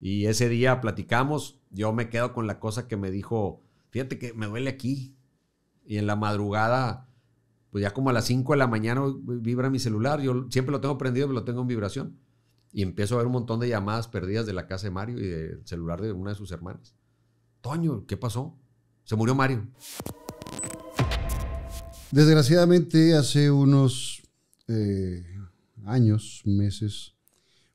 Y ese día platicamos, yo me quedo con la cosa que me dijo, fíjate que me duele aquí. Y en la madrugada, pues ya como a las 5 de la mañana vibra mi celular, yo siempre lo tengo prendido, pero lo tengo en vibración. Y empiezo a ver un montón de llamadas perdidas de la casa de Mario y del celular de una de sus hermanas. Toño, ¿qué pasó? Se murió Mario. Desgraciadamente, hace unos eh, años, meses,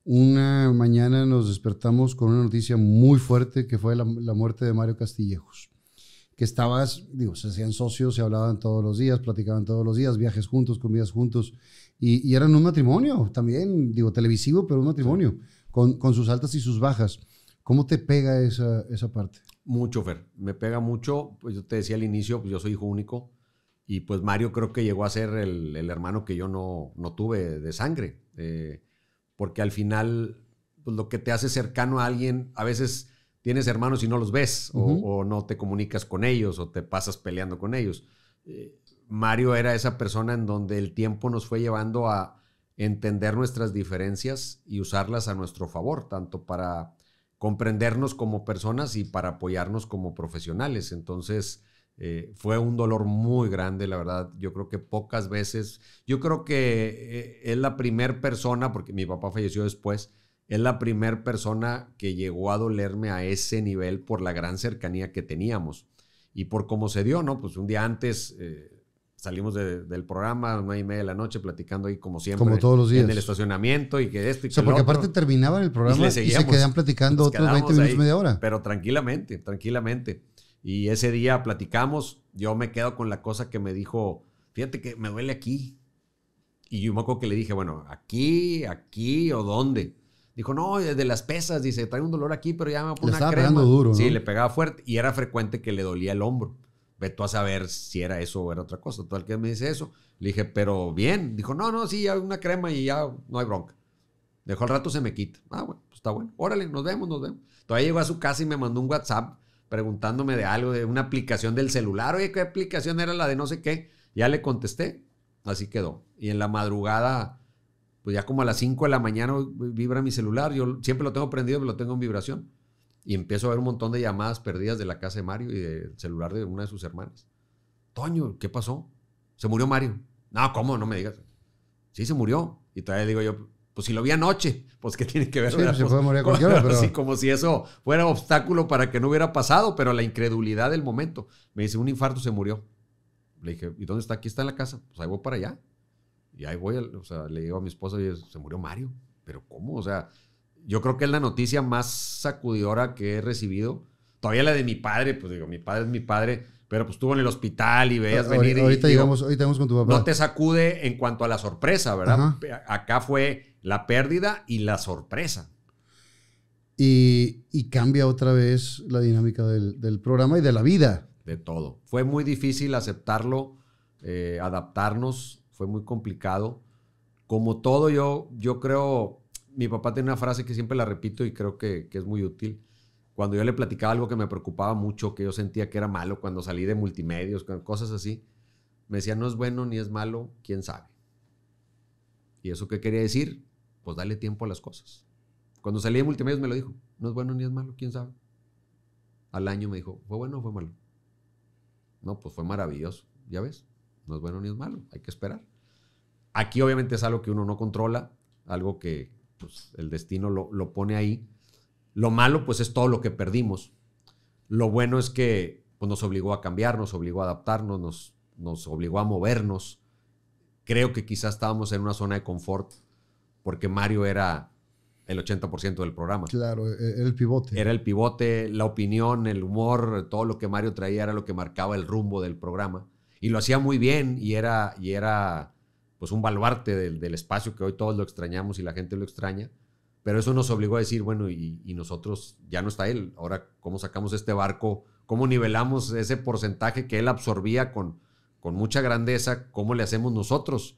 una mañana nos despertamos con una noticia muy fuerte que fue la, muerte de Mario Castillejos que estabas, digo, se hacían socios, se hablaban todos los días, platicaban todos los días, viajes juntos, comidas juntos, y, eran un matrimonio también, digo, televisivo, pero un matrimonio, con, sus altas y sus bajas. ¿Cómo te pega esa, parte? Mucho, Fer, me pega mucho, pues yo te decía al inicio, pues yo soy hijo único, y pues Mario creo que llegó a ser el, hermano que yo no, no tuve de sangre. Eh, porque al final pues, lo que te hace cercano a alguien, a veces tienes hermanos y no los ves, o, no te comunicas con ellos, o te pasas peleando con ellos. Eh, Mario era esa persona en donde el tiempo nos fue llevando a entender nuestras diferencias y usarlas a nuestro favor, tanto para comprendernos como personas y para apoyarnos como profesionales. Entonces, eh, fue un dolor muy grande, la verdad. Yo creo que pocas veces, yo creo que eh, es la primera persona, porque mi papá falleció después, es la primera persona que llegó a dolerme a ese nivel por la gran cercanía que teníamos y por cómo se dio, ¿no? Pues un día antes eh, salimos del programa, a una y media de la noche, platicando ahí como siempre. todos los días. En el estacionamiento y que esto y porque aparte terminaban el programa y, se quedaban platicando otros 20 minutos, media hora. Pero tranquilamente, tranquilamente. Y ese día platicamos, yo me quedo con la cosa que me dijo, fíjate que me duele aquí. Y yo me acuerdo que le dije, bueno, aquí, aquí o dónde. Dijo, no, de las pesas, dice, trae un dolor aquí, pero ya me una crema. duro, Sí, le pegaba fuerte y era frecuente que le dolía el hombro. Veto a saber si era eso o era otra cosa. Todo el que me dice eso, le dije, pero bien. Dijo, no, no, sí, hay una crema y ya no hay bronca. Dejó al rato se me quita. Ah, bueno, pues está bueno. Órale, nos vemos, nos vemos. Todavía llegó a su casa y me mandó un WhatsApp preguntándome de algo, de una aplicación del celular. Oye, ¿qué aplicación era la de no sé qué? Ya le contesté, así quedó. Y en la madrugada, pues ya como a las 5 de la mañana vibra mi celular. Yo siempre lo tengo prendido, pero lo tengo en vibración. Y empiezo a ver un montón de llamadas perdidas de la casa de Mario y del celular de una de sus hermanas. Toño, ¿qué pasó? Se murió Mario. No, ¿cómo? No me digas. Sí, se murió. Y todavía digo yo, pues si lo vi anoche, pues que tiene que ver. pero... así, como si eso fuera obstáculo para que no hubiera pasado, pero la incredulidad del momento. Me dice, un infarto se murió. Le dije, ¿y dónde está? Aquí está en la casa. Pues ahí voy para allá. Y ahí voy, o sea, le digo a mi esposa, y se murió Mario. Pero ¿cómo? O sea, yo creo que es la noticia más sacudidora que he recibido. Todavía la de mi padre, pues digo, mi padre es mi padre pero pues estuvo en el hospital y veías venir. Y, ahorita con tu papá. No te sacude en cuanto a la sorpresa, ¿verdad? Acá fue la pérdida y la sorpresa. Y, y cambia otra vez la dinámica del, del, programa y de la vida. De todo. Fue muy difícil aceptarlo, eh, adaptarnos, fue muy complicado. Como todo, yo, yo creo, mi papá tiene una frase que siempre la repito y creo que, que es muy útil cuando yo le platicaba algo que me preocupaba mucho, que yo sentía que era malo, cuando salí de multimedios, cosas así, me decía, no es bueno ni es malo, quién sabe. ¿Y eso qué quería decir? Pues dale tiempo a las cosas. Cuando salí de multimedios me lo dijo, no es bueno ni es malo, quién sabe. Al año me dijo, ¿fue bueno o fue malo? No, pues fue maravilloso, ya ves, no es bueno ni es malo, hay que esperar. Aquí obviamente es algo que uno no controla, algo que pues, el destino lo, lo pone ahí, lo malo, pues, es todo lo que perdimos. Lo bueno es que pues, nos obligó a cambiar, nos obligó a adaptarnos, nos, nos obligó a movernos. Creo que quizás estábamos en una zona de confort porque Mario era el 80% del programa. Claro, era e, el pivote. Era el pivote, la opinión, el humor, todo lo que Mario traía era lo que marcaba el rumbo del programa. Y lo hacía muy bien y era, y era pues un baluarte del espacio que hoy todos lo extrañamos y la gente lo extraña. Pero eso nos obligó a decir, bueno, y, nosotros ya no está él. Ahora, ¿cómo sacamos este barco? ¿Cómo nivelamos ese porcentaje que él absorbía con, con mucha grandeza? ¿Cómo le hacemos nosotros?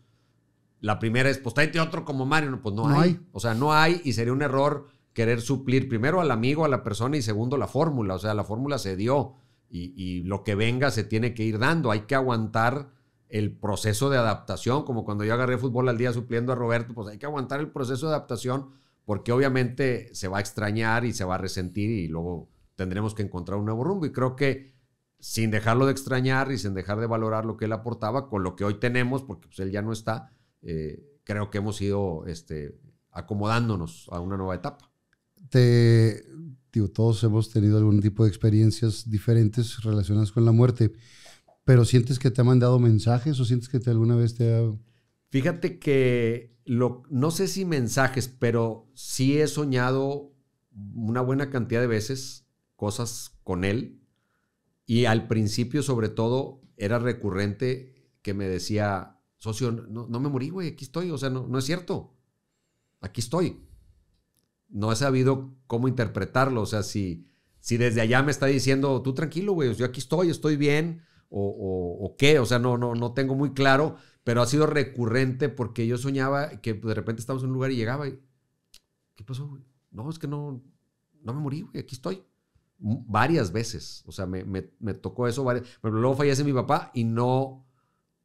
La primera es, pues tráete otro como Mario. Pues no, hay. O sea, no hay y sería un error querer suplir primero al amigo, a la persona y segundo la fórmula. O sea, la fórmula se dio y, y lo que venga se tiene que ir dando. Hay que aguantar el proceso de adaptación, como cuando yo agarré fútbol al día supliendo a Roberto, pues hay que aguantar el proceso de adaptación porque obviamente se va a extrañar y se va a resentir y luego tendremos que encontrar un nuevo rumbo. Y creo que sin dejarlo de extrañar y sin dejar de valorar lo que él aportaba, con lo que hoy tenemos, porque pues, él ya no está, eh, creo que hemos ido este, acomodándonos a una nueva etapa. Te, digo, todos hemos tenido algún tipo de experiencias diferentes relacionadas con la muerte, pero ¿sientes que te ha mandado mensajes o sientes que alguna vez te ha Fíjate que no sé si mensajes, pero sí he soñado una buena cantidad de veces cosas con él. Y al principio, sobre todo, era recurrente que me decía, socio, no, no me morí, güey, aquí estoy. O sea, no, no es cierto. Aquí estoy. No he sabido cómo interpretarlo. O sea, si, si desde allá me está diciendo, tú tranquilo, güey, yo aquí estoy, estoy bien, o, o, o qué. O sea, no, no, no tengo muy claro pero ha sido recurrente porque yo soñaba que de repente estábamos en un lugar y llegaba y, ¿qué pasó? No, es que no, no me morí, güey, aquí estoy. varias veces, o sea, me, tocó eso varias, pero luego fallece mi papá y no,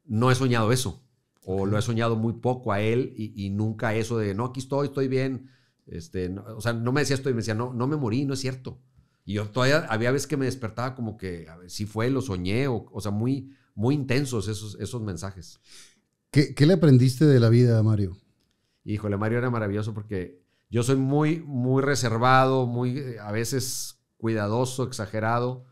no he soñado eso, o lo he soñado muy poco a él y, nunca eso de, no, aquí estoy, estoy bien. Este, o sea, no me decía esto y me decía, no, no me morí, no es cierto. Y yo todavía había veces que me despertaba como que a si fue, lo soñé, o, o sea, muy, muy intensos esos, esos mensajes. ¿Qué, le aprendiste de la vida a Mario? Híjole, Mario era maravilloso porque yo soy muy, muy reservado, muy eh, a veces cuidadoso, exagerado,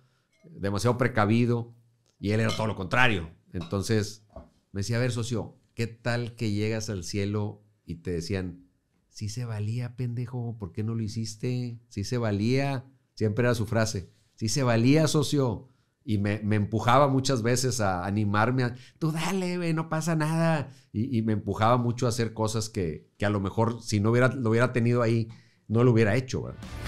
demasiado precavido, y él era todo lo contrario. Entonces me decía, a ver, socio, ¿qué tal que llegas al cielo y te decían, si se valía, pendejo, ¿por qué no lo hiciste? Si se valía, siempre era su frase, si se valía, socio, y me, empujaba muchas veces a animarme a, tú dale, no pasa nada. Y, me empujaba mucho a hacer cosas que, a lo mejor si no hubiera, lo hubiera tenido ahí, no lo hubiera hecho. güey.